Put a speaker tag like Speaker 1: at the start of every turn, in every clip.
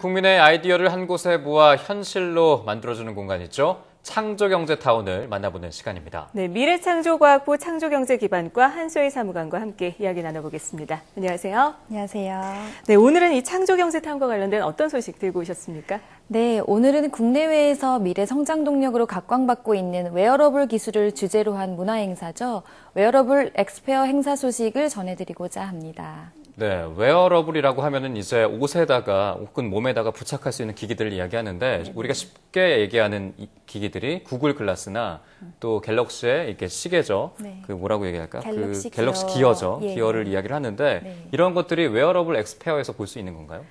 Speaker 1: 국민의 아이디어를 한 곳에 모아 현실로 만들어주는 공간이죠. 창조경제타운을 만나보는 시간입니다.
Speaker 2: 네, 미래창조과학부 창조경제기반과 한소희 사무관과 함께 이야기 나눠보겠습니다. 안녕하세요. 안녕하세요. 네, 오늘은 이 창조경제타운과 관련된 어떤 소식 들고 오셨습니까?
Speaker 3: 네, 오늘은 국내외에서 미래 성장 동력으로 각광받고 있는 웨어러블 기술을 주제로 한 문화 행사죠. 웨어러블 엑스페어 행사 소식을 전해드리고자 합니다.
Speaker 1: 네, 웨어러블이라고 하면은 이제 옷에다가 혹은 몸에다가 부착할 수 있는 기기들을 이야기하는데 우리가 쉽게 얘기하는 이 기기들이 구글 글라스나 또 갤럭시의 이렇게 시계죠. 네. 그 뭐라고 얘기할까? 갤럭시 그 갤럭시 기어. 죠 예, 예. 기어를 이야기를 하는데 네. 이런 것들이 웨어러블 엑스페어에서 볼 수 있는 건가요?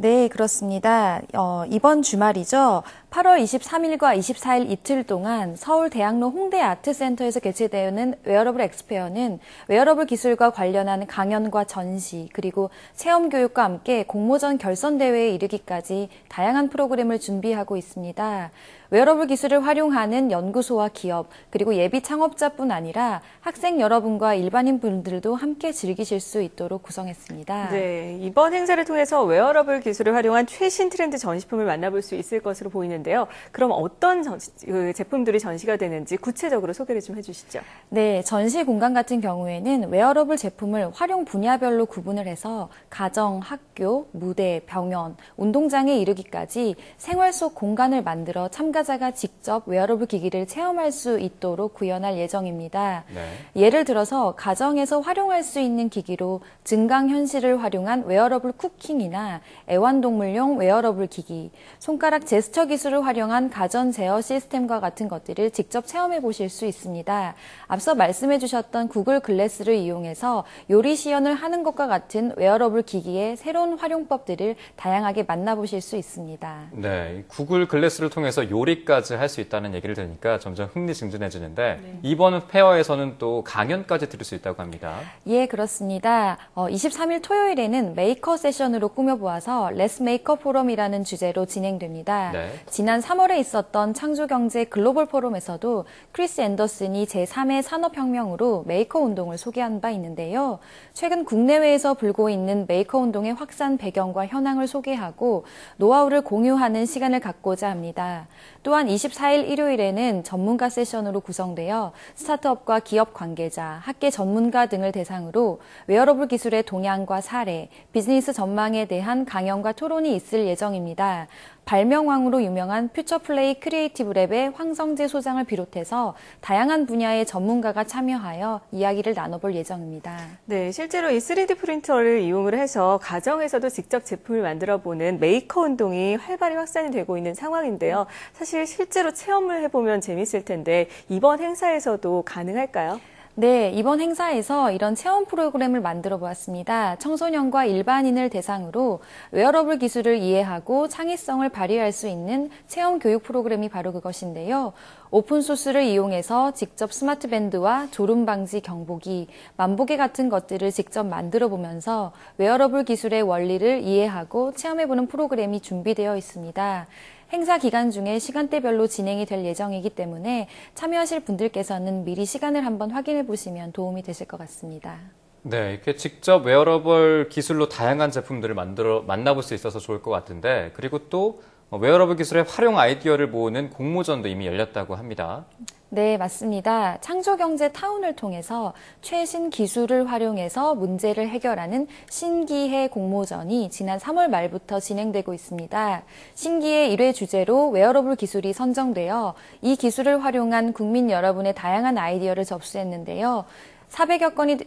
Speaker 3: 네, 그렇습니다. 어, 이번 주말이죠. 8월 23일과 24일 이틀 동안 서울 대학로 홍대 아트센터에서 개최되는 웨어러블 엑스페어는 웨어러블 기술과 관련한 강연과 전시 그리고 체험 교육과 함께 공모전 결선 대회에 이르기까지 다양한 프로그램을 준비하고 있습니다. 웨어러블 기술을 활용하는 연구소와 기업 그리고 예비 창업자뿐 아니라 학생 여러분과 일반인 분들도 함께 즐기실 수 있도록 구성했습니다.
Speaker 2: 네, 이번 행사를 통해서 웨어러블 기술을 활용한 최신 트렌드 전시품을 만나볼 수 있을 것으로 보이는데요. 그럼 어떤 전시, 그 제품들이 전시가 되는지 구체적으로 소개를 좀 해주시죠.
Speaker 3: 네, 전시 공간 같은 경우에는 웨어러블 제품을 활용 분야별로 구분을 해서 가정, 학교, 무대, 병원, 운동장에 이르기까지 생활 속 공간을 만들어 참가자가 직접 웨어러블 기기를 체험할 수 있도록 구현할 예정입니다. 네. 예를 들어서 가정에서 활용할 수 있는 기기로 증강현실을 활용한 웨어러블 쿠킹이나 애완동물용 웨어러블 기기, 손가락 제스처 기술을 활용한 가전 제어 시스템과 같은 것들을 직접 체험해 보실 수 있습니다. 앞서 말씀해 주셨던 구글 글래스를 이용해서 요리 시연을 하는 것과 같은 웨어러블 기기의 새로운 활용법들을 다양하게 만나보실 수 있습니다.
Speaker 1: 네, 구글 글래스를 통해서 요리까지 할 수 있다는 얘기를 들으니까 점점 흥미진진해지는데 네. 이번 페어에서는 또 강연까지 들을 수 있다고 합니다.
Speaker 3: 예, 그렇습니다. 어, 23일 토요일에는 메이커 세션으로 꾸며보아서 대해서 레스 메이커 포럼이라는 주제로 진행됩니다. 네. 지난 3월에 있었던 창조경제 글로벌 포럼에서도 크리스 앤더슨이 제3의 산업혁명으로 메이커 운동을 소개한 바 있는데요. 최근 국내외에서 불고 있는 메이커 운동의 확산 배경과 현황을 소개하고 노하우를 공유하는 시간을 갖고자 합니다. 또한 24일 일요일에는 전문가 세션으로 구성되어 스타트업과 기업 관계자, 학계 전문가 등을 대상으로 웨어러블 기술의 동향과 사례, 비즈니스 전망에 대한 강연 강연과 토론이 있을 예정입니다. 발명왕으로 유명한 퓨처플레이 크리에이티브 랩의 황성재 소장을 비롯해서 다양한 분야의 전문가가 참여하여 이야기를 나눠볼 예정입니다.
Speaker 2: 네, 실제로 이 3D 프린터를 이용을 해서 가정에서도 직접 제품을 만들어보는 메이커 운동이 활발히 확산이 되고 있는 상황인데요. 사실 실제로 체험을 해보면 재밌을 텐데 이번 행사에서도 가능할까요? 네, 이번 행사에서 이런 체험 프로그램을
Speaker 3: 만들어 보았습니다. 청소년과 일반인을 대상으로 웨어러블 기술을 이해하고 창의성을 발휘할 수 있는 체험 교육 프로그램이 바로 그것인데요. 오픈소스를 이용해서 직접 스마트밴드와 졸음방지 경보기, 만보계 같은 것들을 직접 만들어 보면서 웨어러블 기술의 원리를 이해하고 체험해보는 프로그램이 준비되어 있습니다. 행사 기간 중에 시간대별로 진행이 될 예정이기 때문에 참여하실 분들께서는 미리 시간을 한번 확인해 보시면 도움이 되실 것 같습니다.
Speaker 1: 네, 이렇게 직접 웨어러블 기술로 다양한 제품들을 만들어 만나볼 수 있어서 좋을 것 같은데 그리고 또 웨어러블 기술의 활용 아이디어를 모으는 공모전도 이미 열렸다고 합니다.
Speaker 3: 네, 맞습니다. 창조경제 타운을 통해서 최신 기술을 활용해서 문제를 해결하는 신기해 공모전이 지난 3월 말부터 진행되고 있습니다. 신기해 1회 주제로 웨어러블 기술이 선정되어 이 기술을 활용한 국민 여러분의 다양한 아이디어를 접수했는데요. 400여 건이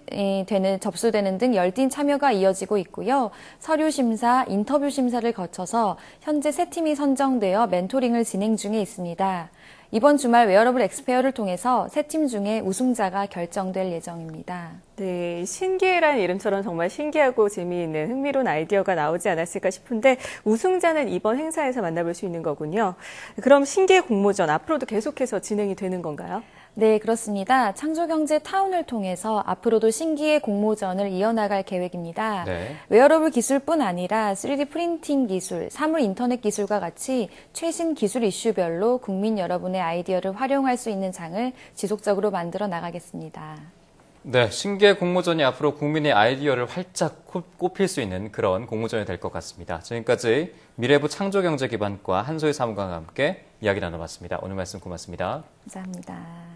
Speaker 3: 되는 접수되는 등 열띤 참여가 이어지고 있고요. 서류 심사, 인터뷰 심사를 거쳐서 현재 세 팀이 선정되어 멘토링을 진행 중에 있습니다. 이번 주말 웨어러블 엑스페어를 통해서 세 팀 중에 우승자가 결정될 예정입니다.
Speaker 2: 네, 신기해란 이름처럼 정말 신기하고 재미있는 흥미로운 아이디어가 나오지 않았을까 싶은데 우승자는 이번 행사에서 만나볼 수 있는 거군요. 그럼 신기해 공모전 앞으로도 계속해서 진행이 되는 건가요? 네, 그렇습니다. 창조경제 타운을 통해서 앞으로도 신기의 공모전을
Speaker 3: 이어나갈 계획입니다. 네. 웨어러블 기술뿐 아니라 3D 프린팅 기술, 사물 인터넷 기술과 같이 최신 기술 이슈별로 국민 여러분의 아이디어를 활용할 수 있는 장을 지속적으로 만들어 나가겠습니다.
Speaker 1: 네, 신기의 공모전이 앞으로 국민의 아이디어를 활짝 꼽힐 수 있는 그런 공모전이 될 것 같습니다. 지금까지 미래부 창조경제기반과 한소희 사무관과 함께 이야기 나눠봤습니다. 오늘 말씀 고맙습니다.
Speaker 3: 감사합니다.